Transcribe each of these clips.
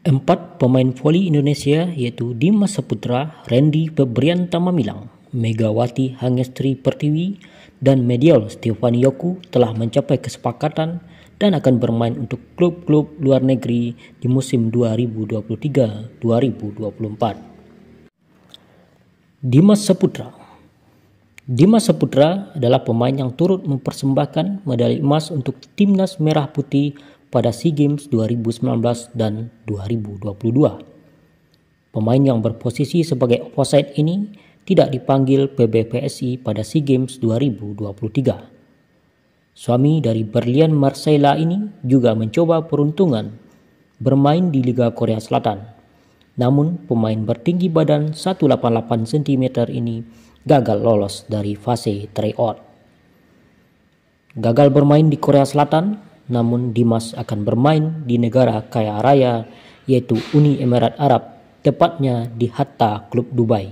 Empat pemain voli Indonesia yaitu Dimas Saputra, Randy Febrian Tamamilang, Megawati Hangestri Pertiwi, dan Medial Stefani Yoku telah mencapai kesepakatan dan akan bermain untuk klub-klub luar negeri di musim 2023-2024. Dimas Saputra Dimas Saputra adalah pemain yang turut mempersembahkan medali emas untuk timnas merah putih pada SEA Games 2019 dan 2022. Pemain yang berposisi sebagai opposite ini tidak dipanggil PBPSI pada SEA Games 2023. Suami dari Berlian Marcella ini juga mencoba peruntungan bermain di Liga Korea Selatan. Namun pemain bertinggi badan 188 cm ini gagal lolos dari fase tryout. Gagal bermain di Korea Selatan, namun Dimas akan bermain di negara kaya raya yaitu Uni Emirat Arab, tepatnya di Hatta Klub Dubai.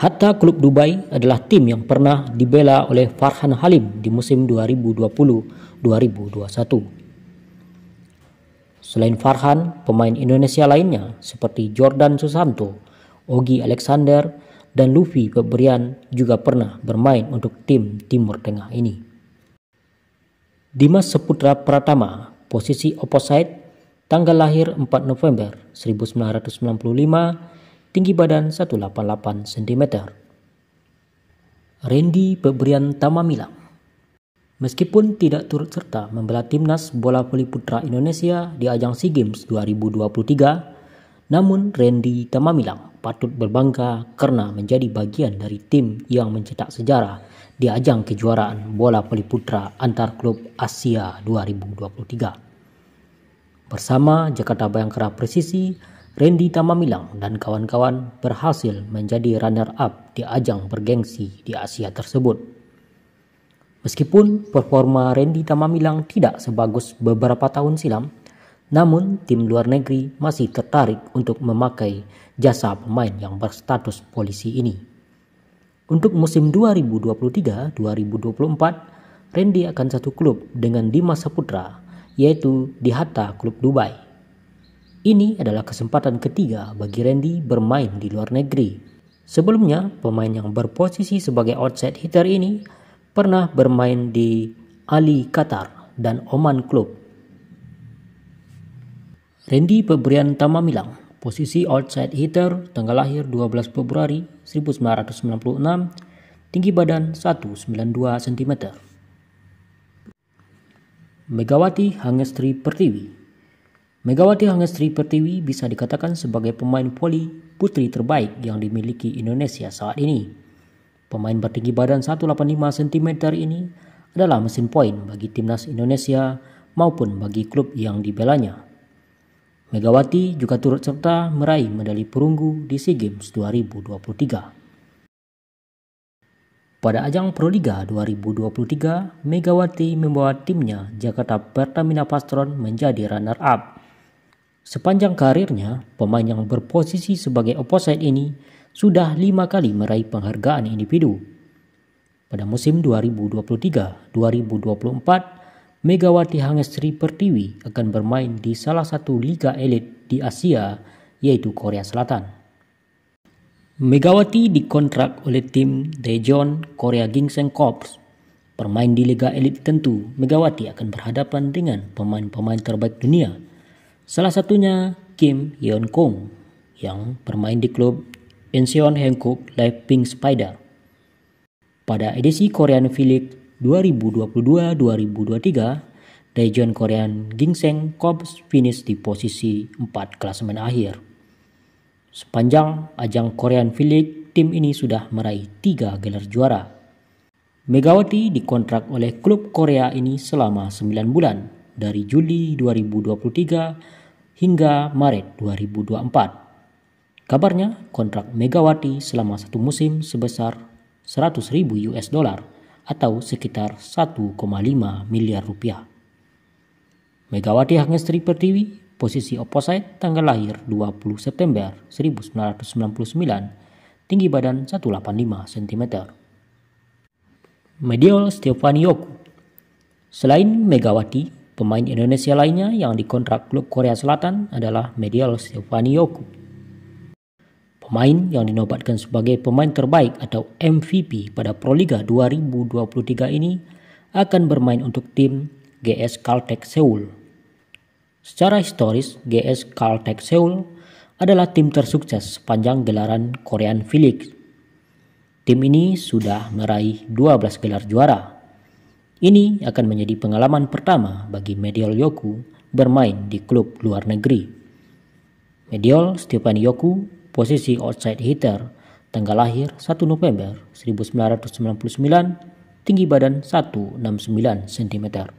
Hatta Klub Dubai adalah tim yang pernah dibela oleh Farhan Halim di musim 2020-2021. Selain Farhan, pemain Indonesia lainnya seperti Jordan Susanto, Ogi Alexander, dan Luffy Febrian juga pernah bermain untuk tim Timur Tengah ini. Dimas Seputra Pratama, posisi opposite, tanggal lahir 4 November 1995, tinggi badan 188 cm. Randy Bebrian Tamamilang Meskipun tidak turut serta membela timnas bola voli putra Indonesia di ajang SEA Games 2023, namun Randy Tamamilang patut berbangga karena menjadi bagian dari tim yang mencetak sejarah di ajang kejuaraan bola voli putra antar klub Asia 2023. Bersama Jakarta Bayangkara Presisi, Randy Tamamilang dan kawan-kawan berhasil menjadi runner-up di ajang bergengsi di Asia tersebut. Meskipun performa Randy Tamamilang tidak sebagus beberapa tahun silam, namun, tim luar negeri masih tertarik untuk memakai jasa pemain yang berstatus polisi ini. Untuk musim 2023-2024, Randy akan satu klub dengan Dimas Saputra, yaitu di Hatta Klub Dubai. Ini adalah kesempatan ketiga bagi Randy bermain di luar negeri. Sebelumnya, pemain yang berposisi sebagai outside hitter ini pernah bermain di Ali Qatar dan Oman Club Randy Pebrian Tamamilang, posisi outside hitter, tanggal lahir 12 Februari 1996, tinggi badan 192 cm. Megawati Hangestri Pertiwi Megawati Hangestri Pertiwi bisa dikatakan sebagai pemain voli putri terbaik yang dimiliki Indonesia saat ini. Pemain bertinggi badan 185 cm ini adalah mesin poin bagi timnas Indonesia maupun bagi klub yang dibelanya. Megawati juga turut serta meraih medali perunggu di SEA Games 2023. Pada ajang Proliga 2023, Megawati membawa timnya Jakarta Pertamina Pastron menjadi runner-up. Sepanjang karirnya, pemain yang berposisi sebagai opposite ini sudah lima kali meraih penghargaan individu. Pada musim 2023-2024, Megawati Hangesri Pertiwi akan bermain di salah satu liga elit di Asia, yaitu Korea Selatan. Megawati dikontrak oleh tim Daejeon Korea Ginseng Corps. Permain di liga elit tentu, Megawati akan berhadapan dengan pemain-pemain terbaik dunia. Salah satunya Kim Yeon Kong yang bermain di klub Incheon Hankook Life Pink Spider. Pada edisi Korean v 2022-2023, Daejeon Korean Ginseng Corps finish di posisi 4 klasemen akhir. Sepanjang ajang Korean V-League, tim ini sudah meraih 3 gelar juara. Megawati dikontrak oleh klub Korea ini selama 9 bulan, dari Juli 2023 hingga Maret 2024. Kabarnya, kontrak Megawati selama satu musim sebesar 100.000 US dollar atau sekitar 1,5 miliar rupiah. Megawati Agnes Sri Pertiwi, posisi opposite, tanggal lahir 20 September 1999, tinggi badan 185 cm. Mediol Stefani Yoku Selain Megawati, pemain Indonesia lainnya yang dikontrak klub Korea Selatan adalah Mediol Stefani Yoku Pemain yang dinobatkan sebagai pemain terbaik atau MVP pada Proliga 2023 ini akan bermain untuk tim GS Caltech Seoul. Secara historis, GS Caltech Seoul adalah tim tersukses sepanjang gelaran Korean V Tim ini sudah meraih 12 gelar juara. Ini akan menjadi pengalaman pertama bagi Mediol Yoku bermain di klub luar negeri. Mediol Stefan Yoku posisi outside hitter, tanggal lahir 1 November 1999, tinggi badan 169 cm.